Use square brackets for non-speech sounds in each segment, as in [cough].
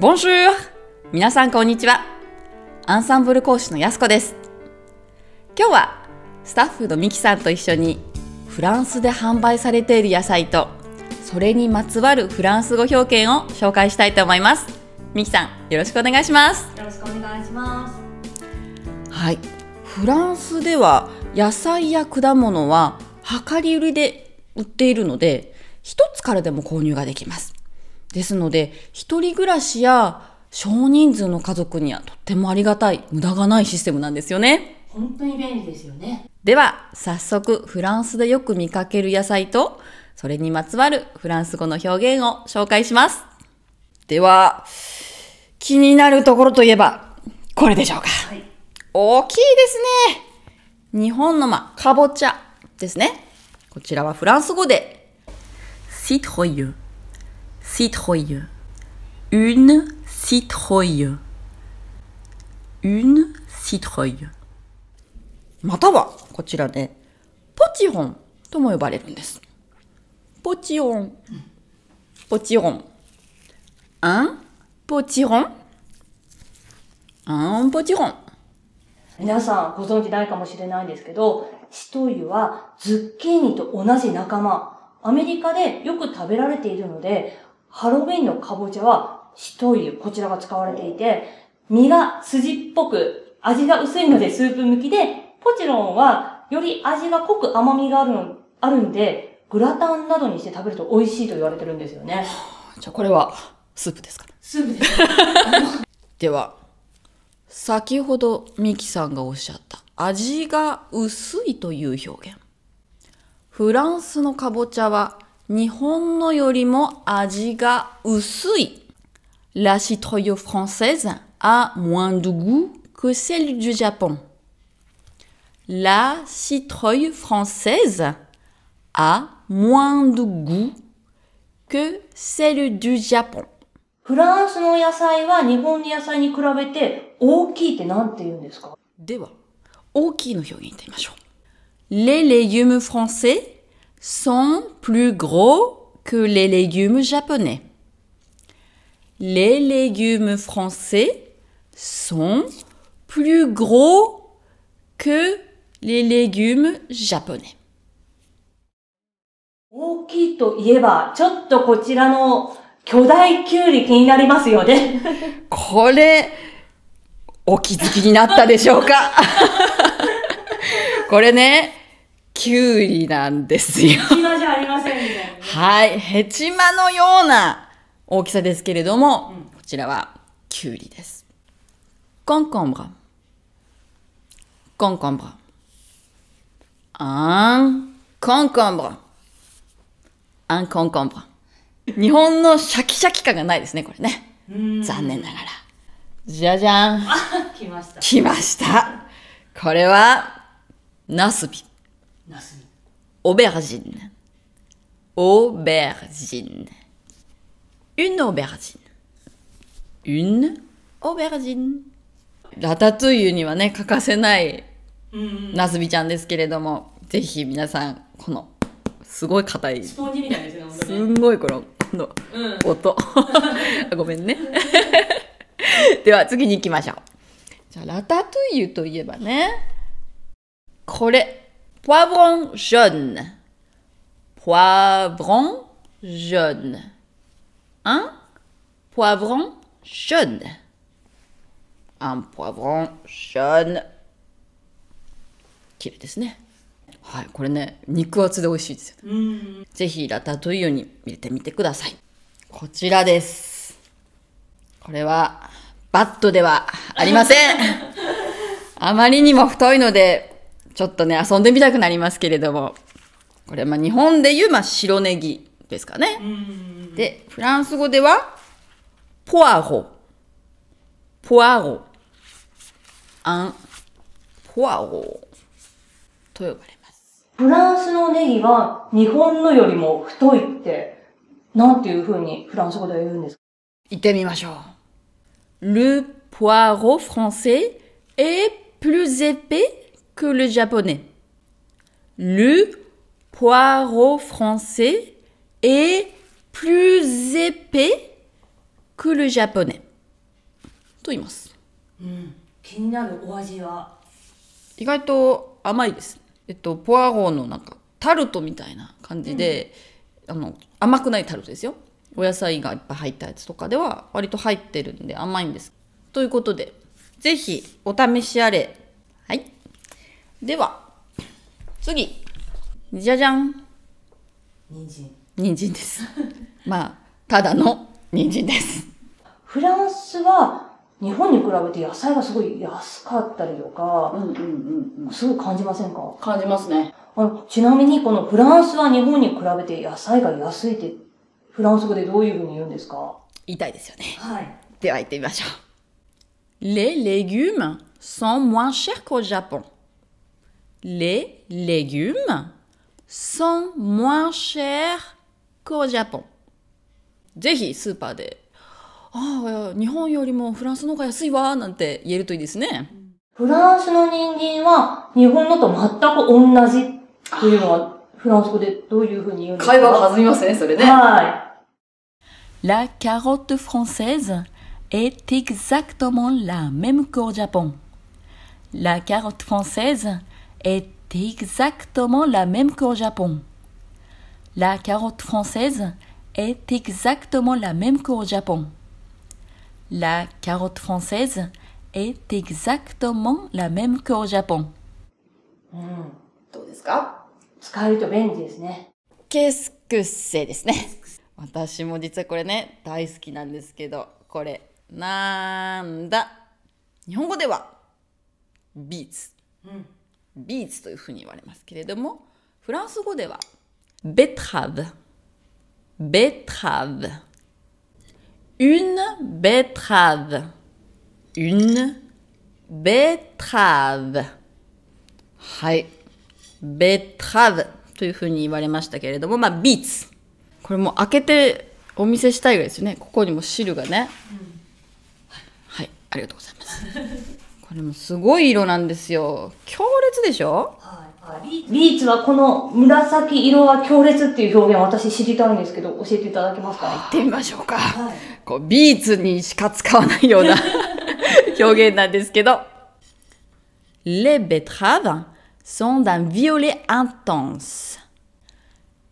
ボンジュー皆さんこんにちは。アンサンブル講師のやすこです。今日はスタッフのミキさんと一緒にフランスで販売されている野菜とそれにまつわるフランス語表現を紹介したいと思います。ミキさんよろしくお願いします。よろしくお願いします。はい。フランスでは野菜や果物は量り売りで売っているので、一つからでも購入ができます。ですので、一人暮らしや少人数の家族にはとってもありがたい、無駄がないシステムなんですよね。本当に便利ですよね。では、早速、フランスでよく見かける野菜と、それにまつわるフランス語の表現を紹介します。では、気になるところといえば、これでしょうか。はい、大きいですね。日本の、まあ、かぼちゃですね。こちらはフランス語で、シトロユ citrouille, une citrouille, une citrouille. またはこちらでポチロンとも呼ばれるんです。ポチロン、ポチロン、u んポチロン。r んポチロン。皆さんご存知ないかもしれないんですけど、シトイはズッキーニと同じ仲間。アメリカでよく食べられているので、ハロウィンのかぼちゃは、一湯、こちらが使われていて、身が筋っぽく、味が薄いのでスープ向きで、ポチロンは、より味が濃く甘みがあるの、あるんで、グラタンなどにして食べると美味しいと言われてるんですよね。じゃあこれは、スープですか、スープです。[laughs] では、先ほどミキさんがおっしゃった味が薄いという表現。フランスのかぼちゃは La citrouille française a moins de goût que celle du Japon. La citrouille française a moins de goût que celle du Japon. les légumes français sont plus gros que les légumes japonais. Les légumes français sont plus gros que les légumes japonais. 大きいといえば、ちょっとこちらの巨大きゅうり気になりますよね。これ、お気づきになったでしょうかこれね、[laughs] [laughs] キュウリなんですよ。ヘチマじゃありませんみたいな、はい。ヘチマのような大きさですけれども、うん、こちらはキュウリです。コンコンブラ。コンコンブラ。あん、コンコンブラ。あんコンコンブラ。日本のシャキシャキ感がないですね、これね。残念ながら。じゃじゃん。来ました。来ました。これは、ナスビ。Aubergine. Aubergine. Une aubergine. Une aubergine. ラタトゥイユにはね、欠かせないなすびちゃんですけれども、ぜひ皆さん、この、すごい硬い。スポンジみたいですね、すんごいこの、の、うん、音。[laughs] ごめんね。[laughs] では次に行きましょう。じゃあ、ラタトゥイユといえばね、これ。Poivron jaune. Poivron jaune. Un poivron jaune. Un poivron jaune. 綺麗ですね。はい、これね、肉厚で美味しいですよ。ぜひラタトゥイユに入れてみてください。こちらです。これは、バットではありません。あまりにも太いので、ちょっとね、遊んでみたくなりますけれども、これ、まあ、日本でいう、まあ、白ネギですかね。で、フランス語では、ポアゴ。ポアゴ。アン、ポアゴ。と呼ばれます。フランスのネギは日本のよりも太いって、なんていうふうにフランス語では言うんですか行ってみましょう。Le poireau français est plus épais que le japonais. Le poireau français est plus épais que le japonais. と言います。うん、気になるお味は意外と甘いです。えっと、ポアゴのなんかタルトみたいな感じで、うん、あの甘くないタルトですよ。お野菜がいっぱい入ったやつとかでは割と入ってるんで甘いんです。ということで、ぜひお試しあれ。はい。では、次。じゃじゃん。人参。人参です。[laughs] まあ、ただの人参です。フランスは日本に比べて野菜がすごい安かったりとか、うんうんうん、すごい感じませんか感じますね。あの、ちなみにこのフランスは日本に比べて野菜が安いって、フランス語でどういうふうに言うんですか言いたいですよね。はい。では行ってみましょう。Les légumes sont moins chers qu'au Japon. les légumes sont moins chers qu'au Japon. ぜひスーパーで、ああ、日本よりもフランスの方が安いわ、なんて言えるといいですね。フランスの人間は日本のと全く同じというのは、フランス語でどういうふうに言うんですか会話が弾みますね、それね。はい。La carotte française est exactement la même qu'au Japon. La carotte française est exactement la même qu'au Japon. La carotte française est exactement la même qu'au Japon. La carotte française est exactement la même qu'au Japon. Qu'est-ce que c'est 私も実はこれね大好きなんですけどこれなんだ日本語ではビーツ、うんビーツというふうに言われますけれども、フランス語では、ベトラブ、ベトラブ、une betterave, une betterave。はい。ベトラブというふうに言われましたけれども、まあ、ビーツ。これも開けてお見せしたいぐらいですよね。ここにも汁がね。うん、はい、ありがとうございます。これもすごい色なんですよ。強烈でしょビーツはこの紫色は強烈っていう表現私知りたいんですけど教えていただけますか行ってみましょうか、はい、こうビーツにしか使わないような [laughs] 表現なんですけど Les betteraves sont d'un violet intense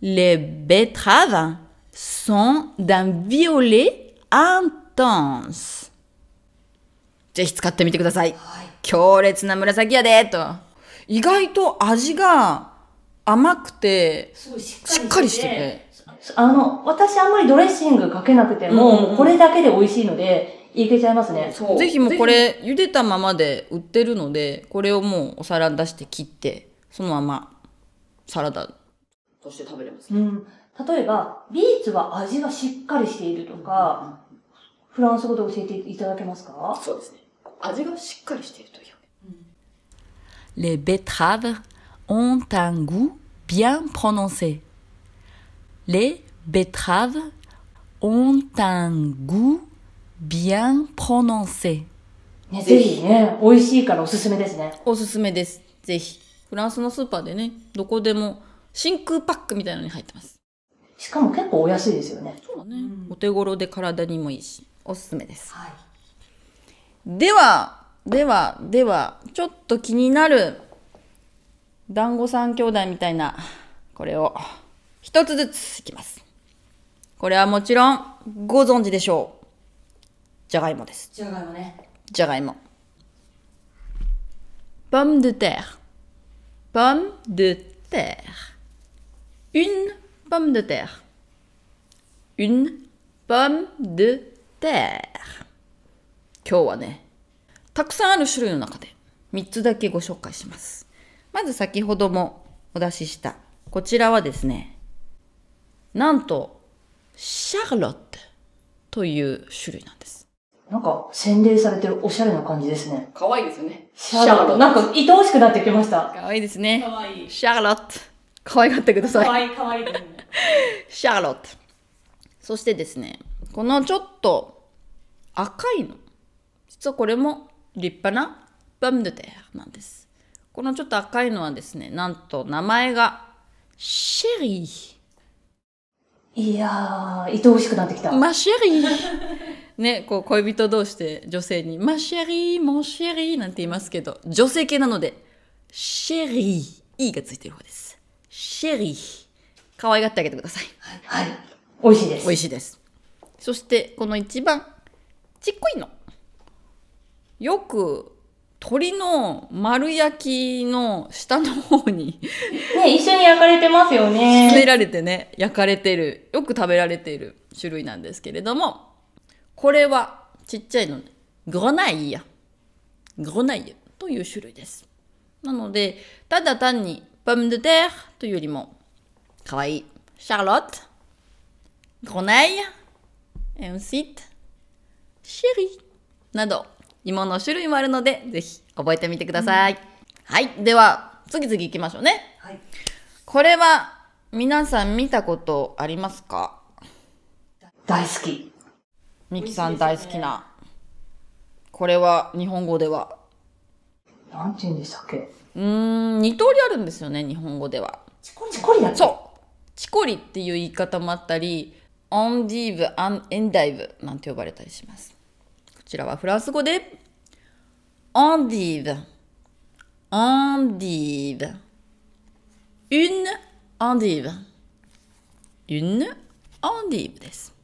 Les betteraves sont d'un violet intense ぜひ使ってみてください。はい、強烈な紫やでと。意外と味が甘くて、しっかりしてて。あの、私あんまりドレッシングかけなくても、うんうん、これだけで美味しいので、いけちゃいますね。ぜひもうこれ、茹でたままで売ってるので、これをもうお皿に出して切って、そのまま、サラダとして食べれます、ね、うん。例えば、ビーツは味がしっかりしているとか、うん、フランス語で教えていただけますかそうですね。味がしっかりしているという。Les betteraves ont un goût bien prononcé. Les betteraves ont un goût bien prononcé. ね、ぜひね、美味しいからおすすめですね。おすすめです。ぜひ。フランスのスーパーでね、どこでも真空パックみたいなのに入ってます。しかも結構お安いですよね。そうだね。うん、お手頃で体にもいいし、おすすめです。はい。では、では、では、ちょっと気になる、団子三兄弟みたいな、これを、一つずついきます。これはもちろん、ご存知でしょう。じゃがいもです。じゃがいもね。じゃがいも。p ムド m e de t e テ r e pomme de terre. Une p 今日はね、たくさんある種類の中で3つだけご紹介します。まず先ほどもお出しした、こちらはですね、なんと、シャーロットという種類なんです。なんか洗礼されてるおしゃれな感じですね。可愛いですよね。シャーロット。なんか愛おしくなってきました。可愛いですね。かわいシャーロット。可愛がってください。かわい可愛いですね。シャーロット。そしてですね、このちょっと赤いの。そう、これも立派なバムドテアなんです。このちょっと赤いのはですね、なんと名前がシェリー。いやー、愛おしくなってきた。マシェリー。[laughs] ね、こう恋人同士で女性に、マシェリー、モンシェリーなんて言いますけど、女性系なので、シェリー、いいがついてる方です。シェリー。可愛がってあげてください。はい、美味しいです。美味しいです。そして、この一番、ちっこいの。よく鶏の丸焼きの下の方にね、一緒に焼かれてますよね。詰められてね、焼かれてる。よく食べられている種類なんですけれども、これはちっちゃいので、ロナイヤ。ロナイヤという種類です。なので、ただ単に、パムデテーというよりも、かわいい。シャーロット、ロナイヤ、エンシット、シェリーなど、芋の種類もあるので、ぜひ覚えてみてください。うん、はい。では、次々行きましょうね。はい、これは、皆さん見たことありますか大好き。ミキさん大好きな。ね、これは、日本語では。なんて言うんでしたっけうん、二通りあるんですよね、日本語では。チコリチコリだそう。チコリっていう言い方もあったり、オンディーブ、アンエンダイブなんて呼ばれたりします。ちらはフランス語で、on dive, on dive, une endive, une endive です。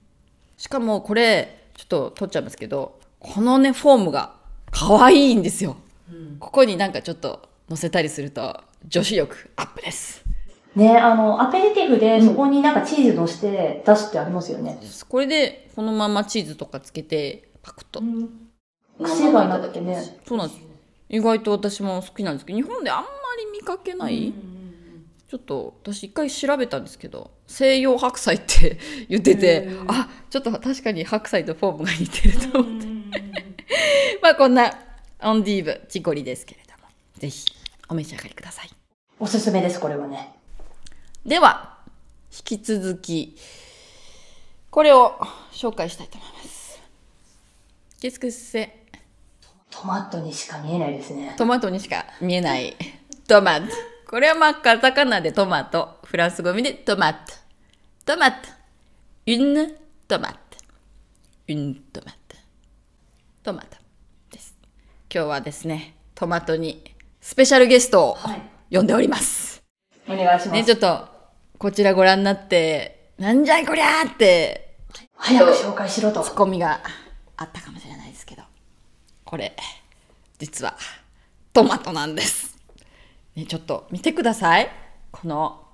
しかもこれ、ちょっと取っちゃいますけど、このね、フォームが可愛いんですよ。うん、ここになんかちょっと載せたりすると、女子力アップです。ね、あの、アペリティフでそこになんかチーズのして出すってありますよね。うん、これで、このままチーズとかつけてパクッと、がなてねそうなんです意外と私も好きなんですけど日本であんまり見かけない、ちょっと私一回調べたんですけど西洋白菜って [laughs] 言ってて、うん、あちょっと確かに白菜とフォームが似てると思って [laughs] まあこんなオンディーブチコリですけれどもぜひお召し上がりくださいおすすめですこれはねでは引き続きこれを紹介したいと思いますケスクセ。トマトにしか見えないですね。トマトにしか見えない。トマト。これはまあ、カタカナでトマト。フランス語でトマト。トマト。u n トマト。u n トマト。トマトです。今日はですね、トマトにスペシャルゲストを呼んでおります。はい、お願いします。ね、ちょっと、こちらご覧になって、なんじゃいこりゃーって、早く紹介しろと。ツッコミがあったかもしれないですけどこれ実はトマトなんです、ね、ちょっと見てくださいこの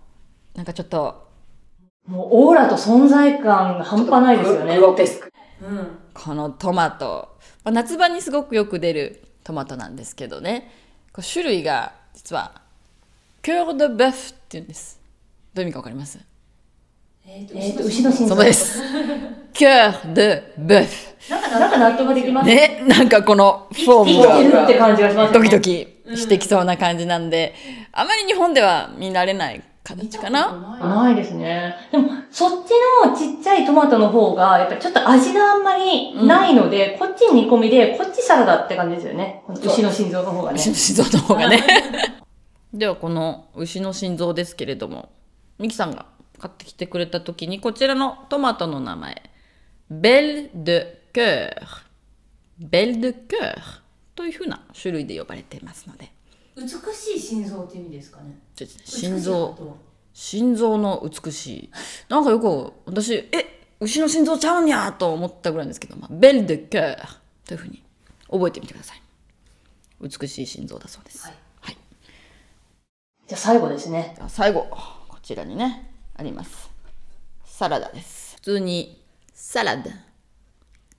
なんかちょっともうオーラと存在感が半端ないですよねグロテスク、うん、このトマト、まあ、夏場にすごくよく出るトマトなんですけどねこう種類が実はキュードベフっていうんですどういう意味かわかりますえっ、と、えー、牛の心臓そうです cœur de bœuf。なんか納得できますね。なんかこのフォームが。って感じがします、ドキドキしてきそうな感じなんで、あまり日本では見慣れない形かなないですね。でも、そっちのちっちゃいトマトの方が、やっぱちょっと味があんまりないので、こっち煮込みで、こっちサラダって感じですよね。牛の心臓の方がね。牛の心臓の方がね。[laughs] では、この牛の心臓ですけれども、ミキさんが買ってきてくれた時に、こちらのトマトの名前、belle de cœur belle de cœur というふうな種類で呼ばれていますので美しい心臓って意味ですかね心臓心臓の美しいなんかよく私え牛の心臓ちゃうんやと思ったぐらいですけど、まあ、ベル・デ・ケーというふうに覚えてみてください美しい心臓だそうです、はい、はい、じゃあ最後ですね最後こちらにねありますサラダです普通に Salade.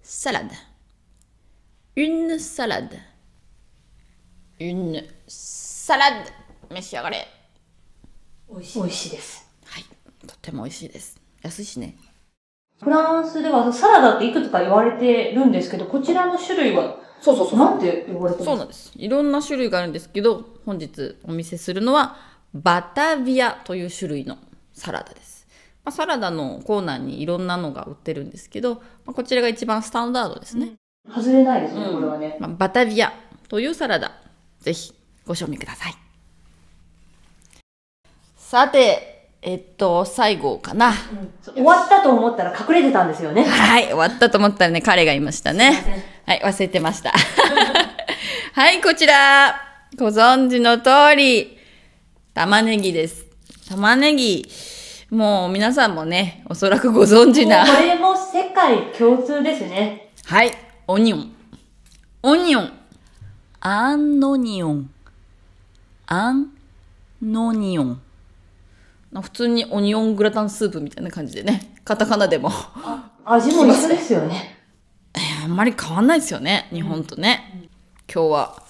Salade. Une salade. Une salade. 召し上がれ。美味しいです。はい。とても美味しいです。安いしね。フランスではサラダっていくつか言われてるんですけど、こちらの種類はそうそうそう。なんて呼ばれてるそうなんです。いろんな種類があるんですけど、本日お見せするのは、バタビアという種類のサラダです。まあ、サラダのコーナーにいろんなのが売ってるんですけど、まあ、こちらが一番スタンダードですね。うん、外れないですね、うん、これはね。まあ、バタビアというサラダ、ぜひご賞味ください。さて、えっと、最後かな、うん、終わったと思ったら隠れてたんですよね。[laughs] はい、終わったと思ったらね、彼がいましたね。はい、忘れてました。[laughs] はい、こちら。ご存知の通り、玉ねぎです。玉ねぎ。もう皆さんもね、おそらくご存知な。これも世界共通ですね。はい。オニオン。オニオン。アンノニオン。アンノニオン。普通にオニオングラタンスープみたいな感じでね。カタカナでも。味も一緒ですよね。あんまり変わんないですよね。日本とね。うん、今日は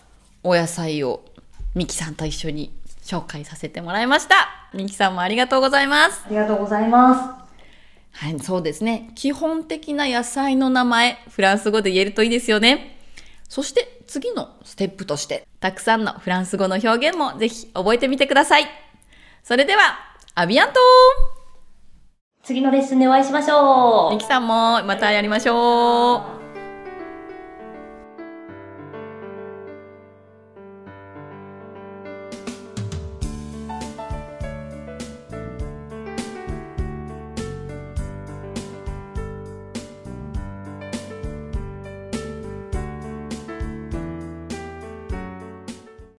お野菜をミキさんと一緒に紹介させてもらいました。みきさんもありがとうございます。ありがとうございます。はい、そうですね。基本的な野菜の名前、フランス語で言えるといいですよね。そして次のステップとして、たくさんのフランス語の表現もぜひ覚えてみてください。それでは、アビアント次のレッスンでお会いしましょう。みきさんもまたやりましょう。